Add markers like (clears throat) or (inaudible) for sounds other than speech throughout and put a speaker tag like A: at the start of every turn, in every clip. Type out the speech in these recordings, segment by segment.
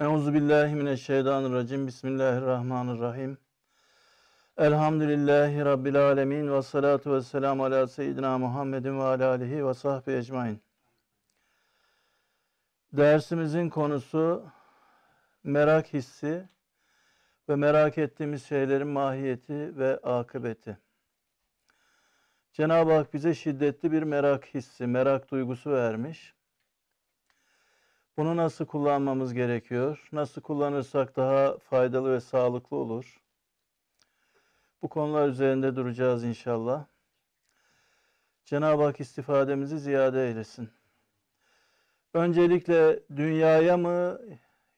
A: Euzu billahi mineşşeytanirracim. Bismillahirrahmanirrahim. Elhamdülillahi rabbil alamin ve salatu vesselam ala seyyidina Muhammedin ve ala alihi ve sahbi ecmaîn. Dersimizin konusu merak hissi ve merak ettiğimiz şeylerin mahiyeti ve akıbeti. Cenab-ı Hak bize şiddetli bir merak hissi, merak duygusu vermiş. Bunu nasıl kullanmamız gerekiyor? Nasıl kullanırsak daha faydalı ve sağlıklı olur? Bu konular üzerinde duracağız inşallah. Cenab-ı Hak istifademizi ziyade eylesin. Öncelikle dünyaya mı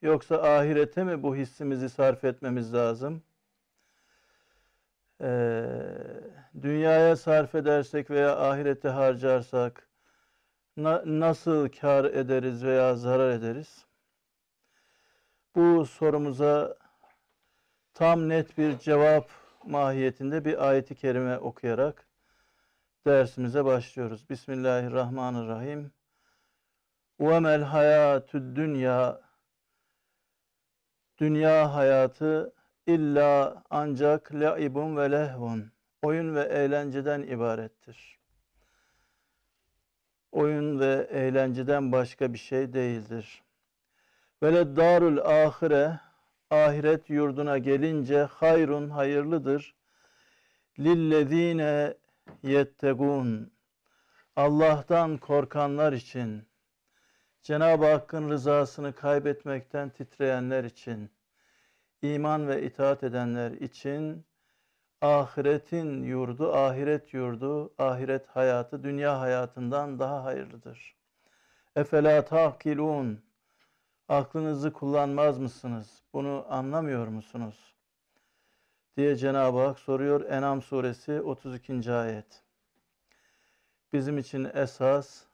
A: yoksa ahirete mi bu hissimizi sarf etmemiz lazım? Ee, dünyaya sarf edersek veya ahirete harcarsak na nasıl kar ederiz veya zarar ederiz? Bu sorumuza tam net bir cevap mahiyetinde bir ayeti kerime okuyarak dersimize başlıyoruz. Bismillahirrahmanirrahim. Ve mel hayatü dünya Dünya hayatı illa ancak laibun ve lehvun oyun ve eğlenceden ibarettir oyun ve eğlenceden başka bir şey değildir. Vele darul ahire ahiret yurduna gelince hayrun hayırlıdır. Lillezine yettegun Allah'tan korkanlar için Cenab-ı Hakk'ın rızasını kaybetmekten titreyenler için iman ve itaat edenler için ahiretin yurdu, ahiret yurdu, ahiret hayatı dünya hayatından daha hayırlıdır. Efela tahkilun. Aklınızı kullanmaz mısınız? Bunu anlamıyor musunuz? diye Cenab-ı Hak soruyor Enam suresi 32. ayet. Bizim için esas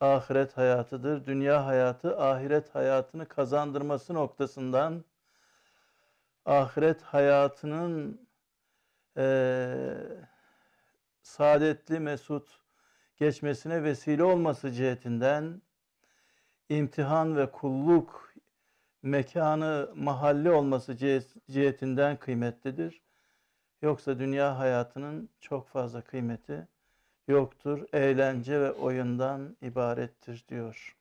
A: ahiret hayatıdır. Dünya hayatı ahiret hayatını kazandırması noktasından ahiret hayatının e, saadetli mesut geçmesine vesile olması cihetinden imtihan ve kulluk mekanı mahalli olması cihetinden kıymetlidir. Yoksa dünya hayatının çok fazla kıymeti yoktur. Eğlence ve oyundan ibarettir diyor.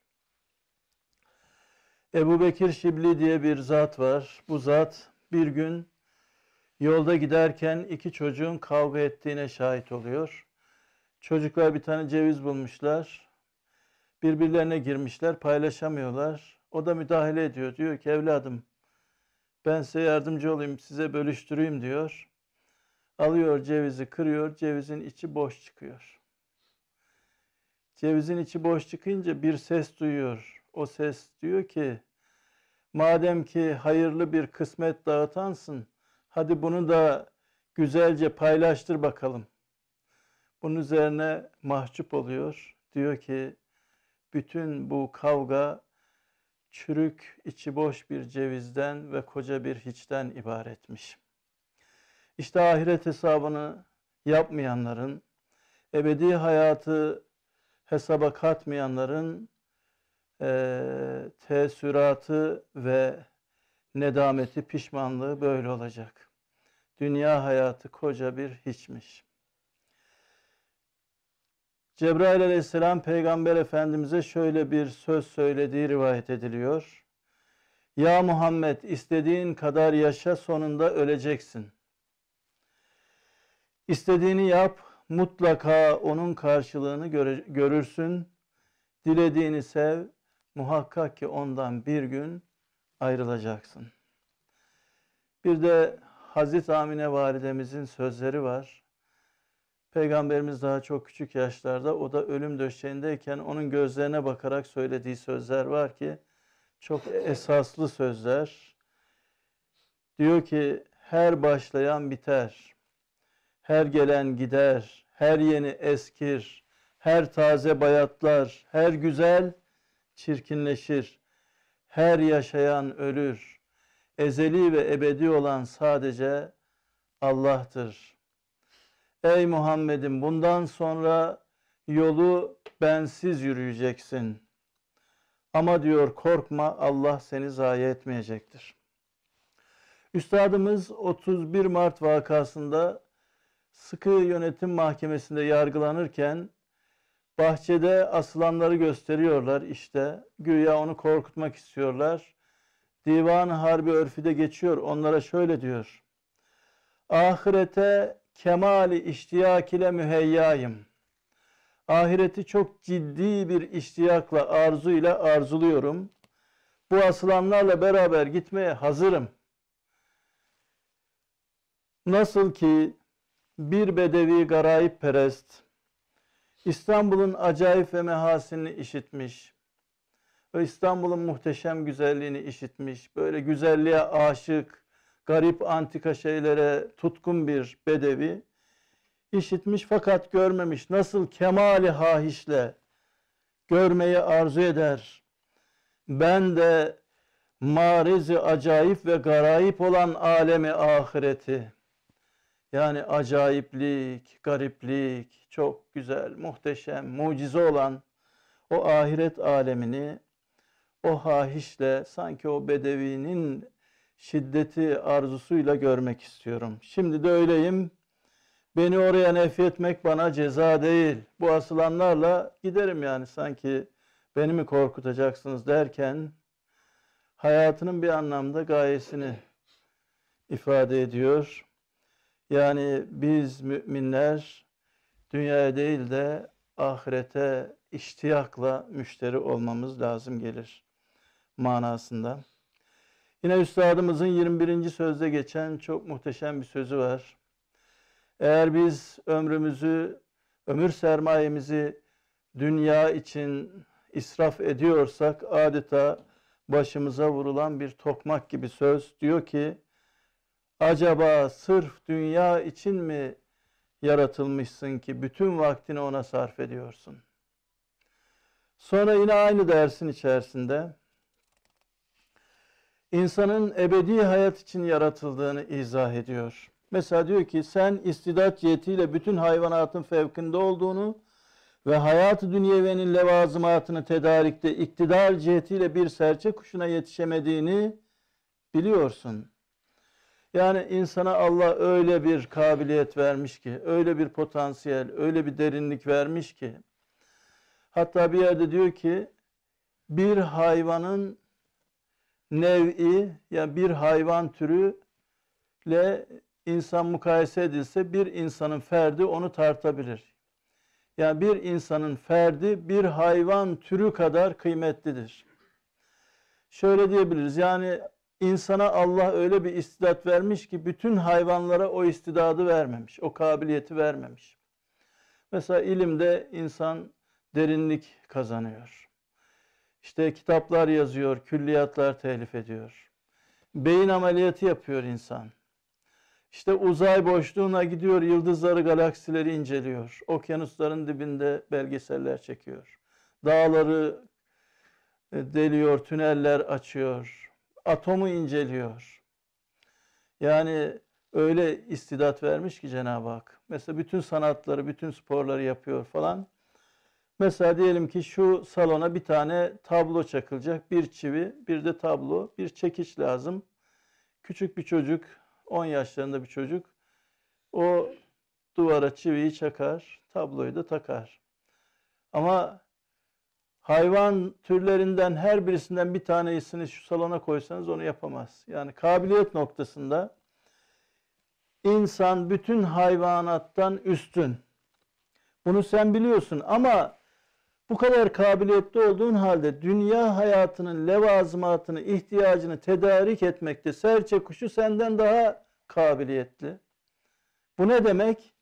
A: Ebu Bekir Şibli diye bir zat var. Bu zat bir gün Yolda giderken iki çocuğun kavga ettiğine şahit oluyor. Çocuklar bir tane ceviz bulmuşlar. Birbirlerine girmişler, paylaşamıyorlar. O da müdahale ediyor. Diyor ki evladım ben size yardımcı olayım, size bölüştüreyim diyor. Alıyor cevizi, kırıyor. Cevizin içi boş çıkıyor. Cevizin içi boş çıkınca bir ses duyuyor. O ses diyor ki, madem ki hayırlı bir kısmet dağıtansın, Hadi bunu da güzelce paylaştır bakalım. Bunun üzerine mahcup oluyor. Diyor ki bütün bu kavga çürük, içi boş bir cevizden ve koca bir hiçten ibaretmiş. İşte ahiret hesabını yapmayanların, ebedi hayatı hesaba katmayanların e, teessüratı ve nedameti, pişmanlığı böyle olacak. Dünya hayatı koca bir hiçmiş. Cebrail aleyhisselam peygamber efendimize şöyle bir söz söylediği rivayet ediliyor. Ya Muhammed istediğin kadar yaşa sonunda öleceksin. İstediğini yap mutlaka onun karşılığını görürsün. Dilediğini sev muhakkak ki ondan bir gün ayrılacaksın. Bir de Hazreti Amine validemizin sözleri var. Peygamberimiz daha çok küçük yaşlarda o da ölüm döşeğindeyken onun gözlerine bakarak söylediği sözler var ki çok esaslı sözler. Diyor ki her başlayan biter, her gelen gider, her yeni eskir, her taze bayatlar, her güzel çirkinleşir, her yaşayan ölür, ezeli ve ebedi olan sadece Allah'tır. Ey Muhammed'im bundan sonra yolu bensiz yürüyeceksin. Ama diyor korkma Allah seni zayi etmeyecektir. Üstadımız 31 Mart vakasında sıkı yönetim mahkemesinde yargılanırken bahçede asılanları gösteriyorlar işte. Güya onu korkutmak istiyorlar. Divan Harbi Örfü'de geçiyor. Onlara şöyle diyor. Ahirete kemali iştiyak ile müheyyayım. Ahireti çok ciddi bir iştiyakla, arzuyla arzuluyorum. Bu asılanlarla beraber gitmeye hazırım. Nasıl ki bir bedevi garayip perest İstanbul'un acayip ve mehasini işitmiş. İstanbul'un muhteşem güzelliğini işitmiş, böyle güzelliğe aşık, garip antika şeylere tutkun bir bedevi işitmiş fakat görmemiş. Nasıl kemali hahişle görmeyi arzu eder. Ben de marizi acayip ve garayip olan alemi ahireti. Yani acayiplik, gariplik, çok güzel, muhteşem, mucize olan o ahiret alemini o hahişle sanki o bedevinin şiddeti arzusuyla görmek istiyorum. Şimdi de öyleyim. Beni oraya nefretmek bana ceza değil. Bu asılanlarla giderim yani sanki beni mi korkutacaksınız derken hayatının bir anlamda gayesini ifade ediyor. Yani biz müminler dünyaya değil de ahirete iştiyakla müşteri olmamız lazım gelir manasında. Yine Üstadımızın 21. sözde geçen çok muhteşem bir sözü var. Eğer biz ömrümüzü, ömür sermayemizi dünya için israf ediyorsak adeta başımıza vurulan bir tokmak gibi söz. Diyor ki acaba sırf dünya için mi yaratılmışsın ki bütün vaktini ona sarf ediyorsun? Sonra yine aynı dersin içerisinde insanın ebedi hayat için yaratıldığını izah ediyor. Mesela diyor ki sen istidat cihetiyle bütün hayvanatın fevkinde olduğunu ve hayatı dünyevenin levazımatını tedarikte iktidar cihetiyle bir serçe kuşuna yetişemediğini biliyorsun. Yani insana Allah öyle bir kabiliyet vermiş ki, öyle bir potansiyel, öyle bir derinlik vermiş ki. Hatta bir yerde diyor ki, bir hayvanın nev'i yani bir hayvan türüyle insan mukayese edilse bir insanın ferdi onu tartabilir. Yani bir insanın ferdi bir hayvan türü kadar kıymetlidir. Şöyle diyebiliriz yani insana Allah öyle bir istidat vermiş ki bütün hayvanlara o istidadı vermemiş, o kabiliyeti vermemiş. Mesela ilimde insan derinlik kazanıyor işte kitaplar yazıyor, külliyatlar telif ediyor. Beyin ameliyatı yapıyor insan. İşte uzay boşluğuna gidiyor, yıldızları, galaksileri inceliyor. Okyanusların dibinde belgeseller çekiyor. Dağları e, deliyor, tüneller açıyor. Atomu inceliyor. Yani öyle istidat vermiş ki Cenab-ı Hak. Mesela bütün sanatları, bütün sporları yapıyor falan. Mesela diyelim ki şu salona bir tane tablo çakılacak. Bir çivi, bir de tablo, bir çekiç lazım. Küçük bir çocuk, 10 yaşlarında bir çocuk o duvara çiviyi çakar, tabloyu da takar. Ama hayvan türlerinden her birisinden bir tanesini şu salona koysanız onu yapamaz. Yani kabiliyet noktasında insan bütün hayvanattan üstün. Bunu sen biliyorsun ama bu kadar kabiliyette olduğun halde dünya hayatının levazımatını, ihtiyacını tedarik etmekte serçe kuşu senden daha kabiliyetli. Bu ne demek?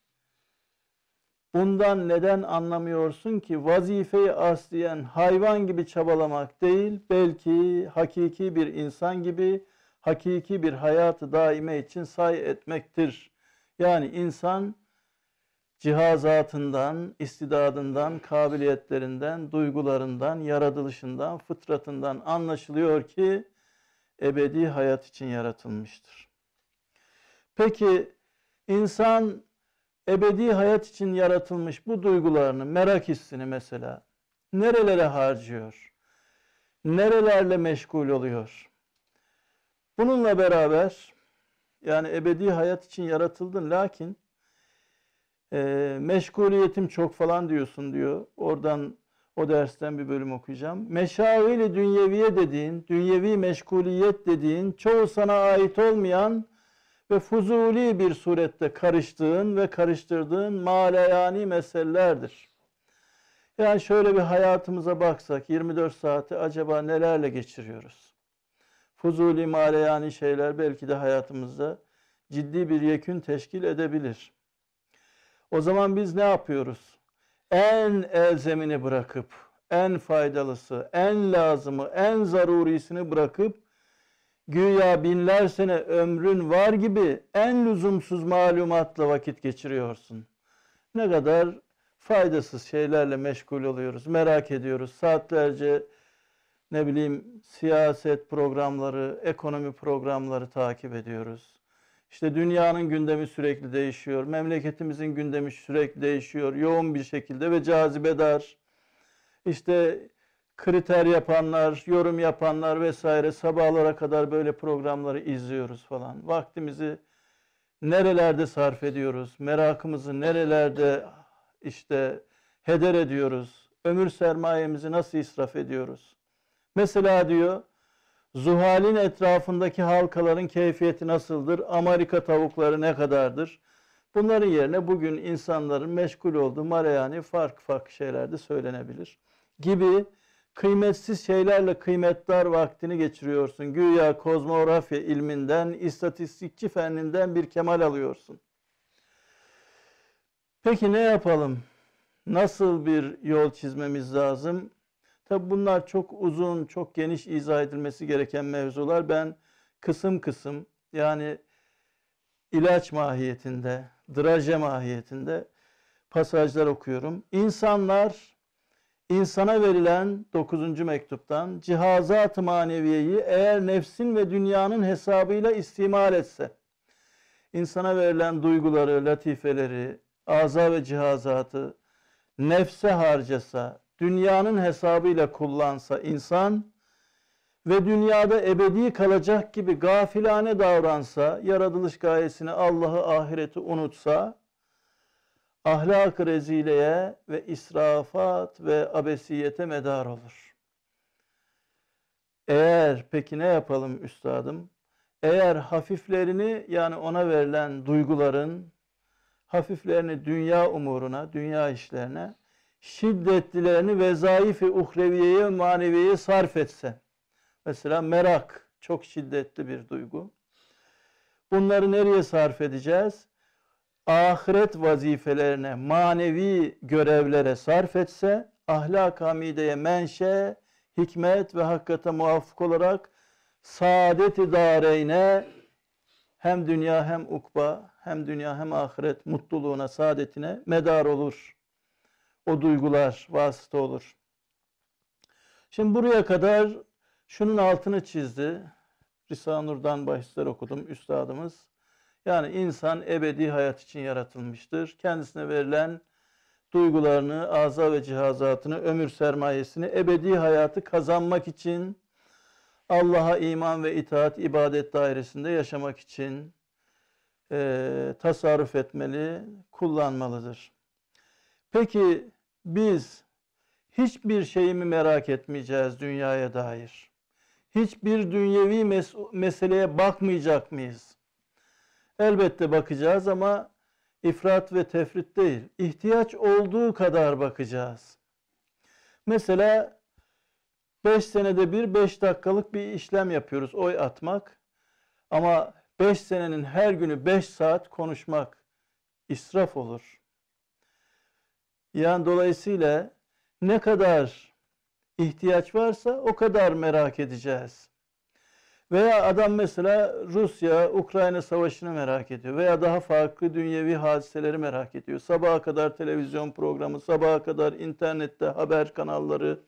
A: Bundan neden anlamıyorsun ki vazifeyi asliyen hayvan gibi çabalamak değil, belki hakiki bir insan gibi hakiki bir hayatı daime için say etmektir. Yani insan cihazatından, istidadından, kabiliyetlerinden, duygularından, yaratılışından, fıtratından anlaşılıyor ki ebedi hayat için yaratılmıştır. Peki insan ebedi hayat için yaratılmış bu duygularını, merak hissini mesela nerelere harcıyor? Nerelerle meşgul oluyor? Bununla beraber yani ebedi hayat için yaratıldın lakin e, meşguliyetim çok falan diyorsun diyor. Oradan o dersten bir bölüm okuyacağım. Meşavili dünyeviye dediğin, dünyevi meşguliyet dediğin, çoğu sana ait olmayan ve fuzuli bir surette karıştığın ve karıştırdığın malayani meselelerdir. Yani şöyle bir hayatımıza baksak 24 saati acaba nelerle geçiriyoruz? Fuzuli malayani şeyler belki de hayatımızda ciddi bir yekün teşkil edebilir. O zaman biz ne yapıyoruz? En elzemini bırakıp, en faydalısı, en lazımı, en zarurisini bırakıp güya binler sene ömrün var gibi en lüzumsuz malumatla vakit geçiriyorsun. Ne kadar faydasız şeylerle meşgul oluyoruz, merak ediyoruz. Saatlerce ne bileyim siyaset programları, ekonomi programları takip ediyoruz. İşte dünyanın gündemi sürekli değişiyor. Memleketimizin gündemi sürekli değişiyor. Yoğun bir şekilde ve cazibedar. İşte kriter yapanlar, yorum yapanlar vesaire sabahlara kadar böyle programları izliyoruz falan. Vaktimizi nerelerde sarf ediyoruz? Merakımızı nerelerde işte heder ediyoruz? Ömür sermayemizi nasıl israf ediyoruz? Mesela diyor Zuhal'in etrafındaki halkaların keyfiyeti nasıldır? Amerika tavukları ne kadardır? Bunların yerine bugün insanların meşgul olduğu mareyani farklı farklı şeyler de söylenebilir. Gibi kıymetsiz şeylerle kıymetdar vaktini geçiriyorsun. Güya kozmografya ilminden, istatistikçi fenninden bir kemal alıyorsun. Peki ne yapalım? Nasıl bir yol çizmemiz lazım? Tabi bunlar çok uzun, çok geniş izah edilmesi gereken mevzular. Ben kısım kısım yani ilaç mahiyetinde, draje mahiyetinde pasajlar okuyorum. İnsanlar insana verilen 9. mektuptan cihazat-ı maneviyeyi eğer nefsin ve dünyanın hesabıyla istimal etse, insana verilen duyguları, latifeleri, aza ve cihazatı nefse harcasa, dünyanın hesabıyla kullansa insan ve dünyada ebedi kalacak gibi gafilane davransa, yaratılış gayesini Allah'ı ahireti unutsa, ahlak-ı rezileye ve israfat ve abesiyete medar olur. Eğer peki ne yapalım üstadım? Eğer hafiflerini yani ona verilen duyguların hafiflerini dünya umuruna, dünya işlerine şiddetlilerini vezaifi uhreviyeye, maneviyeye sarf etse. Mesela merak çok şiddetli bir duygu. Bunları nereye sarf edeceğiz? Ahiret vazifelerine, manevi görevlere sarf etse, ahlak hamideye menşe, hikmet ve hakikate muvaffık olarak saadet-i dareyne hem dünya hem ukba, hem dünya hem ahiret mutluluğuna, saadetine medar olur.'' o duygular vasıta olur. Şimdi buraya kadar şunun altını çizdi. Risale-i Nur'dan bahisler okudum üstadımız. Yani insan ebedi hayat için yaratılmıştır. Kendisine verilen duygularını, aza ve cihazatını, ömür sermayesini, ebedi hayatı kazanmak için, Allah'a iman ve itaat, ibadet dairesinde yaşamak için e, tasarruf etmeli, kullanmalıdır. Peki biz hiçbir şeyimi merak etmeyeceğiz dünyaya dair. Hiçbir dünyevi mes meseleye bakmayacak mıyız? Elbette bakacağız ama ifrat ve tefrit değil. İhtiyaç olduğu kadar bakacağız. Mesela 5 senede bir 5 dakikalık bir işlem yapıyoruz oy atmak. Ama 5 senenin her günü 5 saat konuşmak israf olur. Yani dolayısıyla ne kadar ihtiyaç varsa o kadar merak edeceğiz. Veya adam mesela Rusya-Ukrayna savaşını merak ediyor veya daha farklı dünyevi hadiseleri merak ediyor. Sabaha kadar televizyon programı, sabaha kadar internette haber kanalları,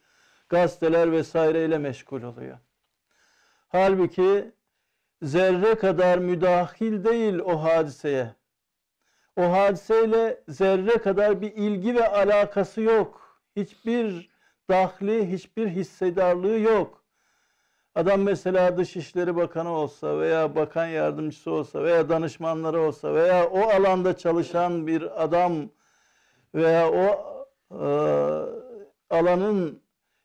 A: gazeteler vesaireyle meşgul oluyor. Halbuki zerre kadar müdahil değil o hadiseye o hadiseyle zerre kadar bir ilgi ve alakası yok. Hiçbir dahli, hiçbir hissedarlığı yok. Adam mesela Dışişleri Bakanı olsa veya bakan yardımcısı olsa veya danışmanları olsa veya o alanda çalışan bir adam veya o e, alanın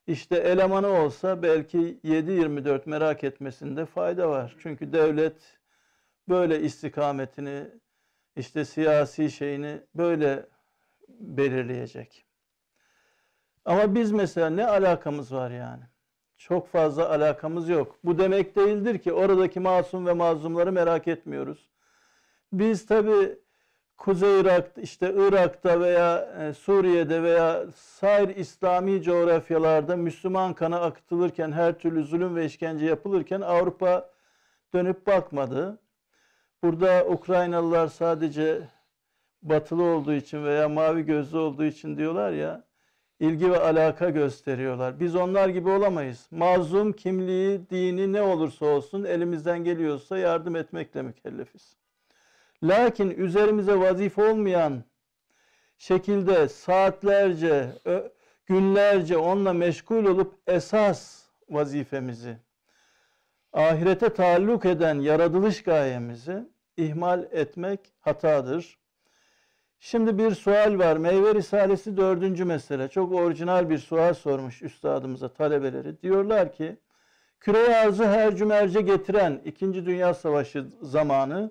A: işte elemanı olsa belki 7-24 merak etmesinde fayda var. Çünkü devlet böyle istikametini işte siyasi şeyini böyle belirleyecek. Ama biz mesela ne alakamız var yani? Çok fazla alakamız yok. Bu demek değildir ki oradaki masum ve mazlumları merak etmiyoruz. Biz tabi Kuzey Irak'ta, işte Irak'ta veya e, Suriye'de veya sair İslami coğrafyalarda Müslüman kanı akıtılırken her türlü zulüm ve işkence yapılırken Avrupa dönüp bakmadı. Burada Ukraynalılar sadece batılı olduğu için veya mavi gözlü olduğu için diyorlar ya ilgi ve alaka gösteriyorlar. Biz onlar gibi olamayız. Mazlum kimliği, dini ne olursa olsun elimizden geliyorsa yardım etmekle mükellefiz. Lakin üzerimize vazif olmayan şekilde saatlerce, günlerce onunla meşgul olup esas vazifemizi ahirete taalluk eden yaratılış gayemizi ihmal etmek hatadır. Şimdi bir sual var. Meyve Risalesi dördüncü mesele. Çok orijinal bir sual sormuş üstadımıza talebeleri. Diyorlar ki, küreye arzu her cümerce getiren 2. Dünya Savaşı zamanı,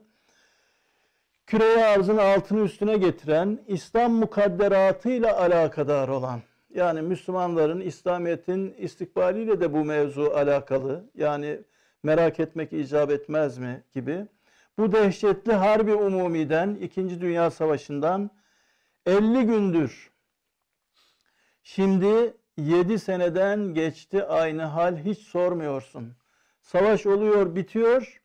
A: küreye arzın altını üstüne getiren, İslam mukadderatıyla alakadar olan, yani Müslümanların, İslamiyet'in istikbaliyle de bu mevzu alakalı. Yani merak etmek icap etmez mi gibi. Bu dehşetli harbi umumiden 2. Dünya Savaşı'ndan 50 gündür şimdi 7 seneden geçti aynı hal hiç sormuyorsun. Savaş oluyor bitiyor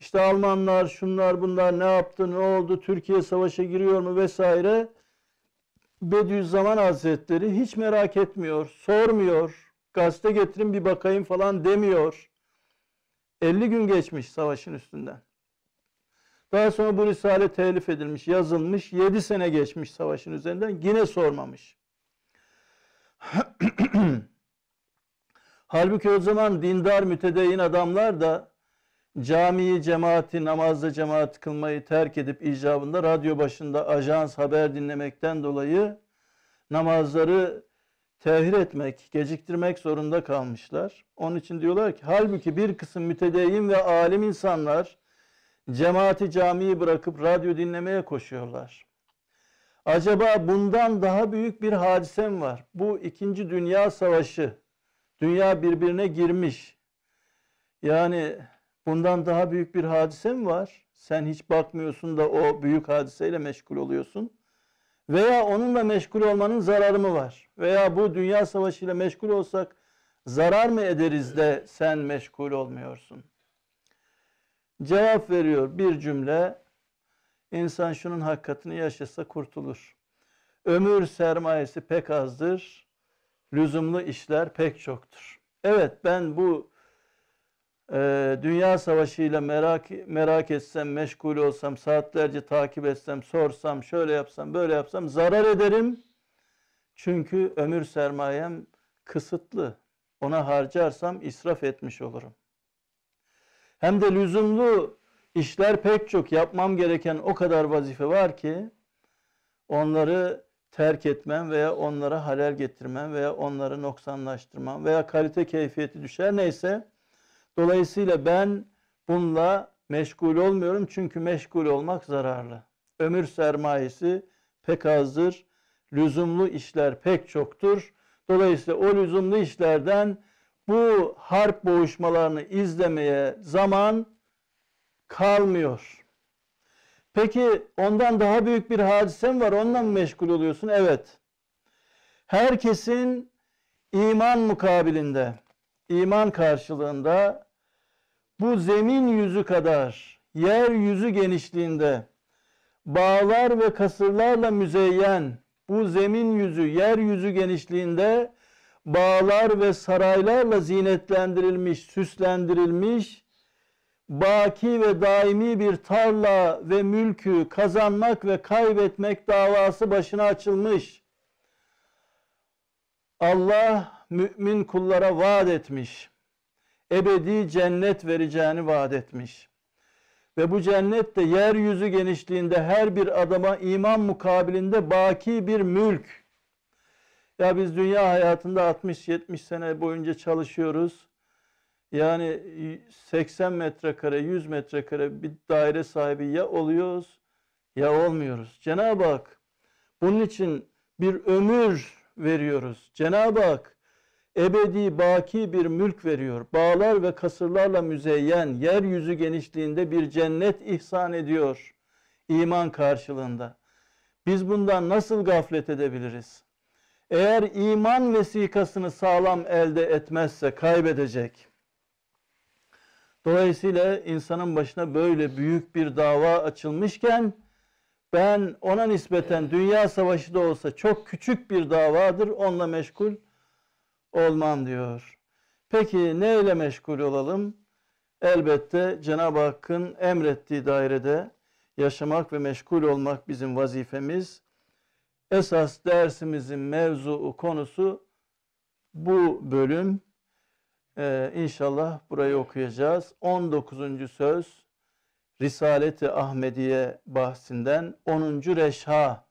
A: işte Almanlar şunlar bunlar ne yaptı ne oldu Türkiye savaşa giriyor mu vesaire Bediüzzaman Hazretleri hiç merak etmiyor sormuyor gazete getirin bir bakayım falan demiyor. 50 gün geçmiş savaşın üstünden. Daha sonra bu risale telif edilmiş, yazılmış. 7 sene geçmiş savaşın üzerinden. Yine sormamış. (clears throat) Halbuki o zaman dindar mütedeyyin adamlar da camiyi, cemaati, namazda cemaat kılmayı terk edip icabında radyo başında ajans haber dinlemekten dolayı namazları tehir etmek, geciktirmek zorunda kalmışlar. Onun için diyorlar ki halbuki bir kısım mütedeyyin ve alim insanlar cemaati camiyi bırakıp radyo dinlemeye koşuyorlar. Acaba bundan daha büyük bir hadise mi var? Bu ikinci dünya savaşı, dünya birbirine girmiş. Yani bundan daha büyük bir hadise mi var? Sen hiç bakmıyorsun da o büyük hadiseyle meşgul oluyorsun.'' Veya onunla meşgul olmanın zararı mı var? Veya bu dünya savaşıyla meşgul olsak zarar mı ederiz de sen meşgul olmuyorsun? Cevap veriyor bir cümle. İnsan şunun hakikatini yaşasa kurtulur. Ömür sermayesi pek azdır. Lüzumlu işler pek çoktur. Evet ben bu ee, dünya savaşıyla merak, merak etsem, meşgul olsam, saatlerce takip etsem, sorsam, şöyle yapsam, böyle yapsam zarar ederim. Çünkü ömür sermayem kısıtlı. Ona harcarsam israf etmiş olurum. Hem de lüzumlu işler pek çok yapmam gereken o kadar vazife var ki onları terk etmem veya onlara halel getirmem veya onları noksanlaştırmam veya kalite keyfiyeti düşer neyse Dolayısıyla ben bununla meşgul olmuyorum çünkü meşgul olmak zararlı. Ömür sermayesi pek azdır. Lüzumlu işler pek çoktur. Dolayısıyla o lüzumlu işlerden bu harp boğuşmalarını izlemeye zaman kalmıyor. Peki ondan daha büyük bir hadisem var? Ondan mı meşgul oluyorsun? Evet. Herkesin iman mukabilinde iman karşılığında bu zemin yüzü kadar yer yüzü genişliğinde bağlar ve kasırlarla müzeyyen bu zemin yüzü yer yüzü genişliğinde bağlar ve saraylarla zinetlendirilmiş, süslendirilmiş, baki ve daimi bir tarla ve mülkü kazanmak ve kaybetmek davası başına açılmış. Allah mümin kullara vaat etmiş. Ebedi cennet vereceğini vaat etmiş. Ve bu cennet de yeryüzü genişliğinde her bir adama iman mukabilinde baki bir mülk. Ya biz dünya hayatında 60-70 sene boyunca çalışıyoruz. Yani 80 metrekare, 100 metrekare bir daire sahibi ya oluyoruz ya olmuyoruz. Cenab-ı Hak bunun için bir ömür veriyoruz. Cenab-ı Hak ebedi baki bir mülk veriyor. Bağlar ve kasırlarla müzeyyen yeryüzü genişliğinde bir cennet ihsan ediyor iman karşılığında. Biz bundan nasıl gaflet edebiliriz? Eğer iman vesikasını sağlam elde etmezse kaybedecek. Dolayısıyla insanın başına böyle büyük bir dava açılmışken ben ona nispeten dünya savaşı da olsa çok küçük bir davadır onunla meşgul olmam diyor. Peki ne ile meşgul olalım? Elbette Cenab-ı Hakk'ın emrettiği dairede yaşamak ve meşgul olmak bizim vazifemiz. Esas dersimizin mevzuu konusu bu bölüm. Ee, inşallah burayı okuyacağız. 19. söz Risaleti Ahmediye bahsinden 10. reşha.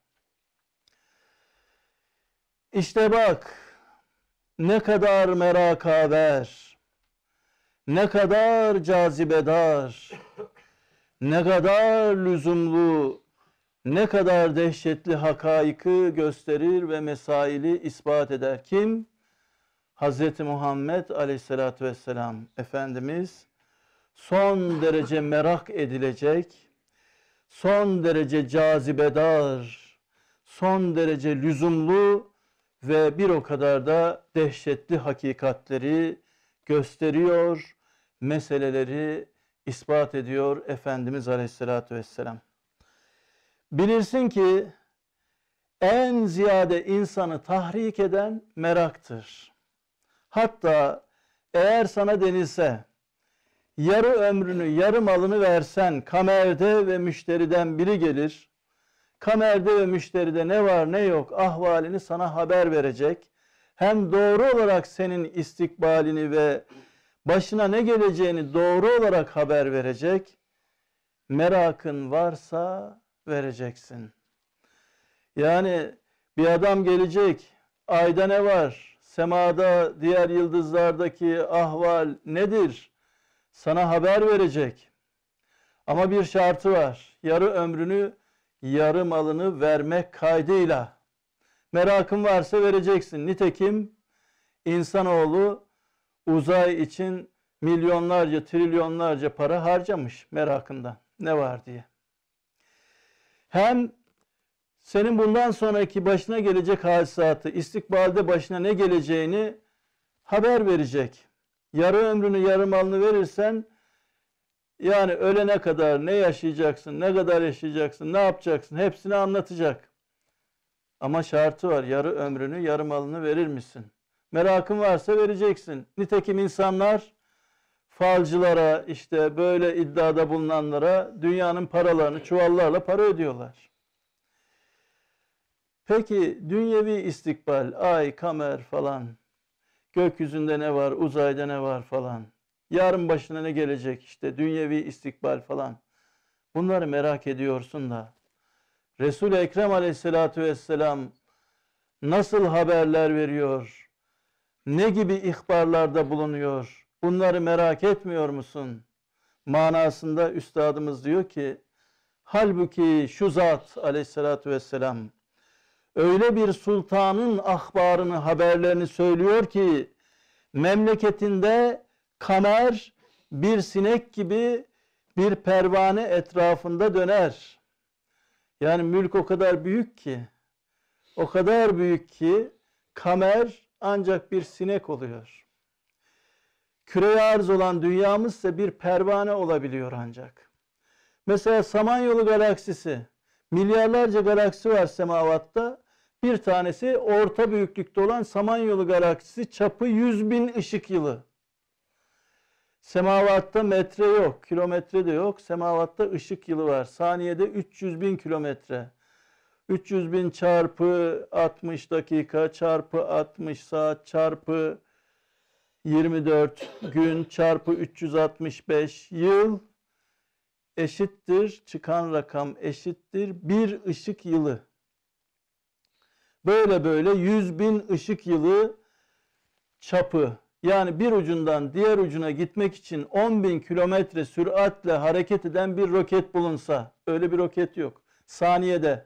A: İşte bak ne kadar merakaver, ne kadar cazibedar, ne kadar lüzumlu, ne kadar dehşetli hakaykı gösterir ve mesaili ispat eder. Kim? Hz. Muhammed aleyhissalatü vesselam Efendimiz son derece merak edilecek, son derece cazibedar, son derece lüzumlu ve bir o kadar da dehşetli hakikatleri gösteriyor, meseleleri ispat ediyor Efendimiz Aleyhisselatü Vesselam. Bilirsin ki en ziyade insanı tahrik eden meraktır. Hatta eğer sana denilse yarı ömrünü yarı malını versen kamerde ve müşteriden biri gelir Kamerde ve müşteride ne var ne yok ahvalini sana haber verecek. Hem doğru olarak senin istikbalini ve başına ne geleceğini doğru olarak haber verecek. Merakın varsa vereceksin. Yani bir adam gelecek. Ayda ne var? Semada diğer yıldızlardaki ahval nedir? Sana haber verecek. Ama bir şartı var. Yarı ömrünü yarı malını vermek kaydıyla. Merakın varsa vereceksin. Nitekim insanoğlu uzay için milyonlarca, trilyonlarca para harcamış merakından. Ne var diye. Hem senin bundan sonraki başına gelecek hadisatı, istikbalde başına ne geleceğini haber verecek. Yarı ömrünü, yarı malını verirsen yani ölene kadar ne yaşayacaksın, ne kadar yaşayacaksın, ne yapacaksın hepsini anlatacak. Ama şartı var. Yarı ömrünü, yarı malını verir misin? Merakın varsa vereceksin. Nitekim insanlar falcılara, işte böyle iddiada bulunanlara dünyanın paralarını çuvallarla para ödüyorlar. Peki dünyevi istikbal, ay, kamer falan, gökyüzünde ne var, uzayda ne var falan. Yarın başına ne gelecek işte dünyevi istikbal falan. Bunları merak ediyorsun da Resul-i Ekrem aleyhissalatü vesselam nasıl haberler veriyor? Ne gibi ihbarlarda bulunuyor? Bunları merak etmiyor musun? Manasında üstadımız diyor ki halbuki şu zat aleyhissalatü vesselam öyle bir sultanın ahbarını haberlerini söylüyor ki memleketinde kanar, bir sinek gibi bir pervane etrafında döner. Yani mülk o kadar büyük ki, o kadar büyük ki kamer ancak bir sinek oluyor. Küreye arz olan dünyamız ise bir pervane olabiliyor ancak. Mesela Samanyolu galaksisi, milyarlarca galaksi var semavatta. Bir tanesi orta büyüklükte olan Samanyolu galaksisi çapı 100 bin ışık yılı. Semavatta metre yok, kilometre de yok. Semavatta ışık yılı var. Saniyede 300 bin kilometre. 300 bin çarpı 60 dakika, çarpı 60 saat, çarpı 24 gün, çarpı 365 yıl eşittir. Çıkan rakam eşittir. Bir ışık yılı. Böyle böyle 100 bin ışık yılı çapı yani bir ucundan diğer ucuna gitmek için 10 bin kilometre süratle hareket eden bir roket bulunsa, öyle bir roket yok. Saniyede,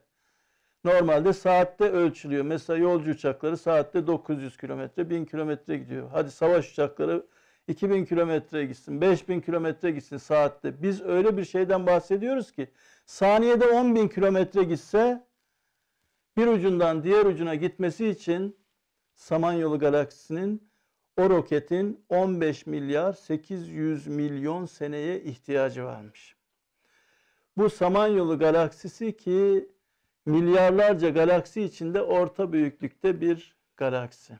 A: normalde saatte ölçülüyor. Mesela yolcu uçakları saatte 900 kilometre, 1000 kilometre gidiyor. Hadi savaş uçakları 2000 kilometre gitsin, 5000 kilometre gitsin saatte. Biz öyle bir şeyden bahsediyoruz ki saniyede 10 bin kilometre gitse bir ucundan diğer ucuna gitmesi için Samanyolu galaksisinin o roketin 15 milyar 800 milyon seneye ihtiyacı varmış. Bu Samanyolu galaksisi ki milyarlarca galaksi içinde orta büyüklükte bir galaksi.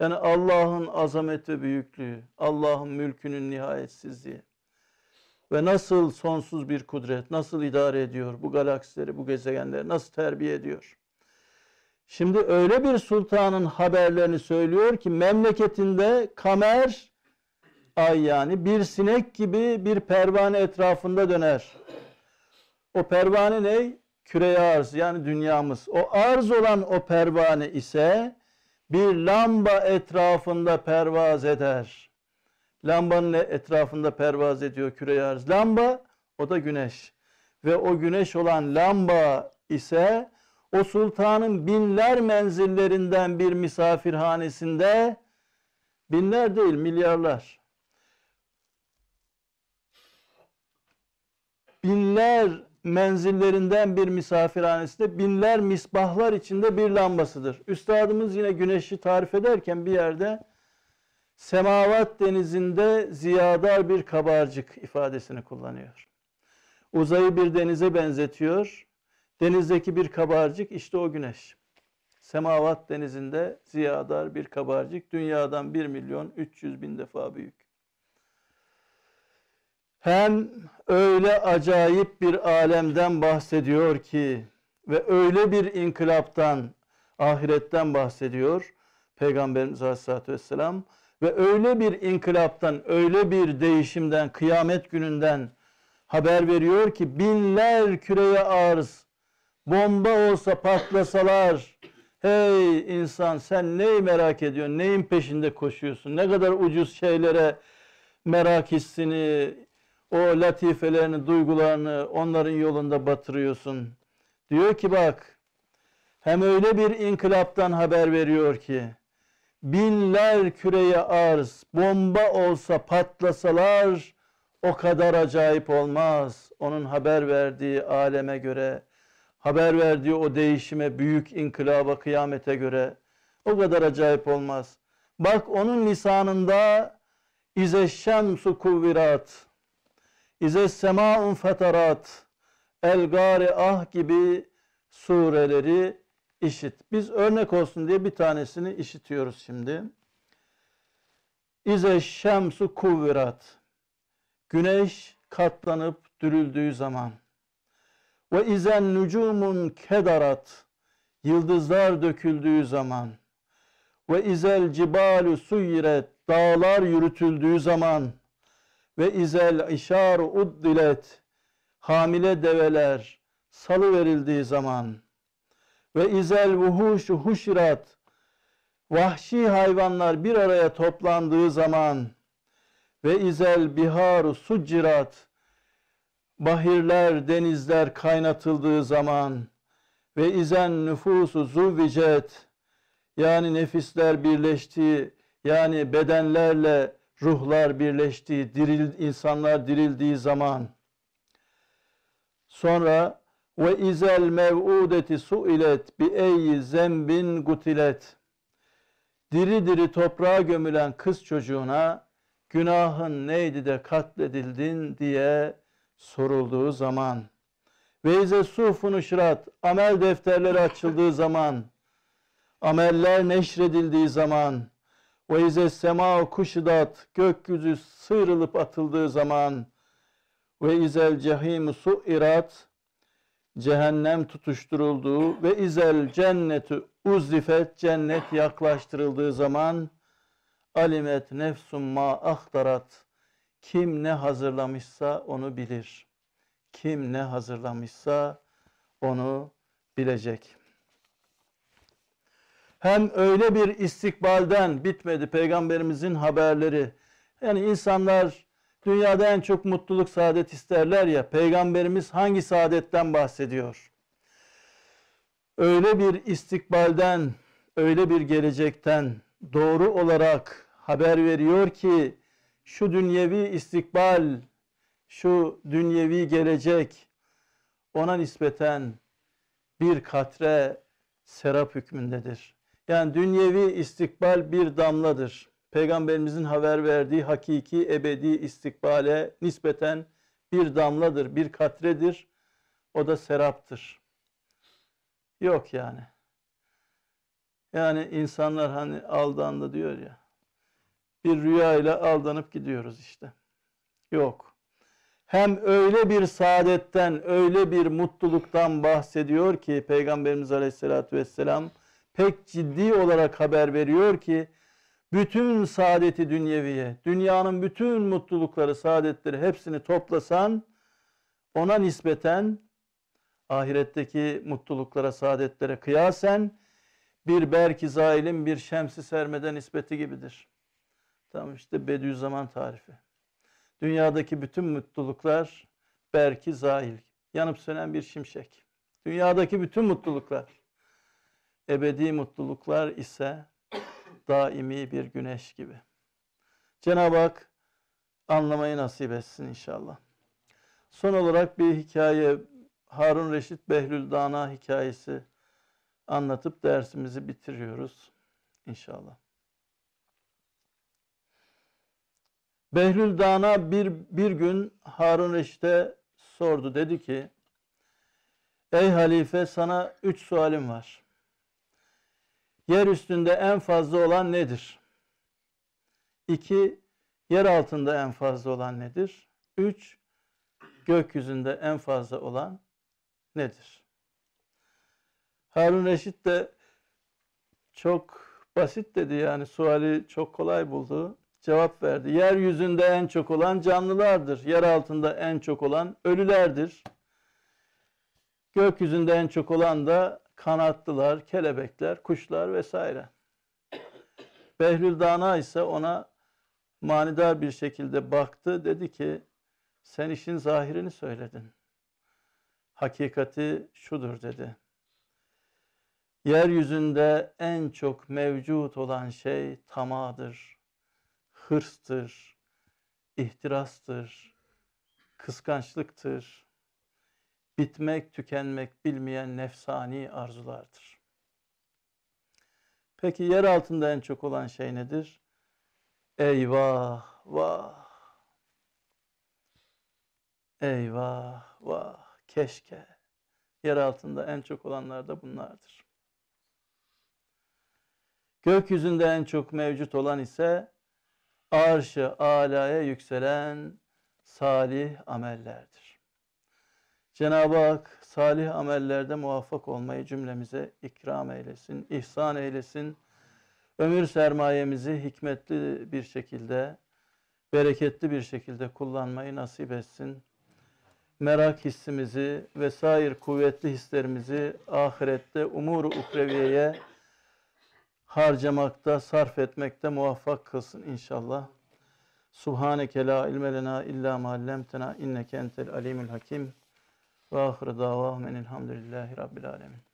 A: Yani Allah'ın azamet ve büyüklüğü, Allah'ın mülkünün nihayetsizliği ve nasıl sonsuz bir kudret, nasıl idare ediyor bu galaksileri, bu gezegenleri, nasıl terbiye ediyor? Şimdi öyle bir sultanın haberlerini söylüyor ki memleketinde kamer ay yani bir sinek gibi bir pervane etrafında döner. O pervane ne? Küre arz yani dünyamız. O arz olan o pervane ise bir lamba etrafında pervaz eder. Lambanın etrafında pervaz ediyor küre arz. Lamba o da güneş. Ve o güneş olan lamba ise o sultanın binler menzillerinden bir misafirhanesinde binler değil milyarlar binler menzillerinden bir misafirhanesinde binler misbahlar içinde bir lambasıdır. Üstadımız yine güneşi tarif ederken bir yerde semavat denizinde ziyadar bir kabarcık ifadesini kullanıyor. Uzayı bir denize benzetiyor. Denizdeki bir kabarcık işte o güneş. Semavat denizinde ziyadar bir kabarcık. Dünyadan 1 milyon 300 bin defa büyük. Hem öyle acayip bir alemden bahsediyor ki ve öyle bir inkılaptan, ahiretten bahsediyor Peygamberimiz Aleyhisselatü Vesselam ve öyle bir inkılaptan, öyle bir değişimden, kıyamet gününden haber veriyor ki binler küreye arz Bomba olsa patlasalar. Hey insan sen neyi merak ediyorsun? Neyin peşinde koşuyorsun? Ne kadar ucuz şeylere merak hissini, o latifelerini, duygularını onların yolunda batırıyorsun. Diyor ki bak hem öyle bir inkılaptan haber veriyor ki binler küreye arz bomba olsa patlasalar o kadar acayip olmaz. Onun haber verdiği aleme göre haber verdiği o değişime, büyük inkılaba, kıyamete göre o kadar acayip olmaz. Bak onun lisanında İze şemsu kuvvirat, İze semaun fetarat, El gari ah gibi sureleri işit. Biz örnek olsun diye bir tanesini işitiyoruz şimdi. İze şemsu kuvvirat, Güneş katlanıp dürüldüğü zaman. Ve izen nucumun kedarat. Yıldızlar döküldüğü zaman. Ve izel cibalu suyret Dağlar yürütüldüğü zaman. Ve izel işar uddilet. Hamile develer salı verildiği zaman. Ve izel vuhuş huşrat. Vahşi hayvanlar bir araya toplandığı zaman ve izel biharu sucirat Bahirler, denizler kaynatıldığı zaman ve izen nüfusu zuvvicet yani nefisler birleştiği yani bedenlerle ruhlar birleştiği, diril, insanlar dirildiği zaman sonra ve izel mev'udeti ilet bi eyyi zembin gutilet diri diri toprağa gömülen kız çocuğuna günahın neydi de katledildin diye sorulduğu zaman Veyze sufun uşrat amel defterleri açıldığı zaman ameller neşredildiği zaman ve ize sema kuşidat gökyüzü sıyrılıp atıldığı zaman ve izel cehim su irat, cehennem tutuşturulduğu ve izel cenneti uzifet cennet yaklaştırıldığı zaman alimet nefsum ma ahtarat kim ne hazırlamışsa onu bilir. Kim ne hazırlamışsa onu bilecek. Hem öyle bir istikbalden bitmedi peygamberimizin haberleri. Yani insanlar dünyada en çok mutluluk, saadet isterler ya. Peygamberimiz hangi saadetten bahsediyor? Öyle bir istikbalden, öyle bir gelecekten doğru olarak haber veriyor ki şu dünyevi istikbal, şu dünyevi gelecek ona nispeten bir katre serap hükmündedir. Yani dünyevi istikbal bir damladır. Peygamberimizin haber verdiği hakiki ebedi istikbale nispeten bir damladır, bir katredir. O da seraptır. Yok yani. Yani insanlar hani aldandı diyor ya bir rüya ile aldanıp gidiyoruz işte. Yok. Hem öyle bir saadetten, öyle bir mutluluktan bahsediyor ki Peygamberimiz Aleyhisselatü Vesselam pek ciddi olarak haber veriyor ki bütün saadeti dünyeviye, dünyanın bütün mutlulukları, saadetleri hepsini toplasan ona nispeten ahiretteki mutluluklara, saadetlere kıyasen bir berki bir şemsi sermeden nispeti gibidir.'' Tam işte Bediüzzaman tarifi. Dünyadaki bütün mutluluklar belki zahil. Yanıp sönen bir şimşek. Dünyadaki bütün mutluluklar. Ebedi mutluluklar ise daimi bir güneş gibi. Cenab-ı Hak anlamayı nasip etsin inşallah. Son olarak bir hikaye Harun Reşit Behlül Dana hikayesi anlatıp dersimizi bitiriyoruz inşallah. Behlül Dağı'na bir, bir gün Harun işte sordu. Dedi ki, ey halife sana üç sualim var. Yer üstünde en fazla olan nedir? İki, yer altında en fazla olan nedir? Üç, gökyüzünde en fazla olan nedir? Harun Reşit de çok basit dedi yani suali çok kolay buldu cevap verdi. Yeryüzünde en çok olan canlılardır. Yer altında en çok olan ölülerdir. Gökyüzünde en çok olan da kanatlılar, kelebekler, kuşlar vesaire. Behlül Dana ise ona manidar bir şekilde baktı. Dedi ki sen işin zahirini söyledin. Hakikati şudur dedi. Yeryüzünde en çok mevcut olan şey tamadır hırstır, ihtirastır, kıskançlıktır, bitmek, tükenmek bilmeyen nefsani arzulardır. Peki yer altında en çok olan şey nedir? Eyvah, vah. Eyvah, vah. Keşke. Yer altında en çok olanlar da bunlardır. Gökyüzünde en çok mevcut olan ise Arşı alaya yükselen salih amellerdir. Cenab-ı Hak salih amellerde muvaffak olmayı cümlemize ikram eylesin, ihsan eylesin. Ömür sermayemizi hikmetli bir şekilde, bereketli bir şekilde kullanmayı nasip etsin. Merak hissimizi vesair kuvvetli hislerimizi ahirette umur-u ukreviyeye harcamakta, sarf etmekte muvaffak kılsın inşallah. Subhaneke la ilme lena illa ma allamtena inneke entel alimul hakim. Ve ahir davahum enilhamdülillahi rabbil alemin.